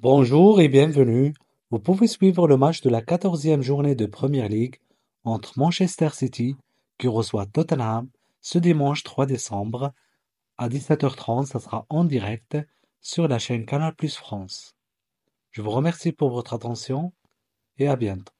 Bonjour et bienvenue, vous pouvez suivre le match de la quatorzième journée de Premier League entre Manchester City, qui reçoit Tottenham, ce dimanche 3 décembre à 17h30, ça sera en direct sur la chaîne Canal Plus France. Je vous remercie pour votre attention et à bientôt.